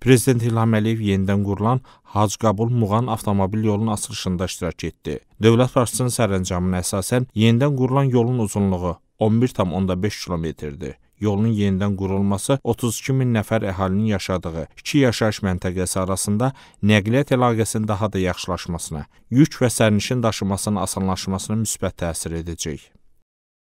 Prezident İlham Əliyev yenidən qurulan Hac Qabul Muğan avtomobil yolunun açılışında iştirak etdi. Dövlət başçısının sərəncamına əsasən yenidən qurulan yolun uzunluğu 11,5 kilometrdir yolun yenidən qurulması 32 min nəfər əhalinin yaşadığı iki yaşayış məntəqəsi arasında nəqliyyat əlaqəsinin daha da yaxşılaşmasına, yük və sərnişin daşımasının asanlaşmasına müsbət təsir edəcək.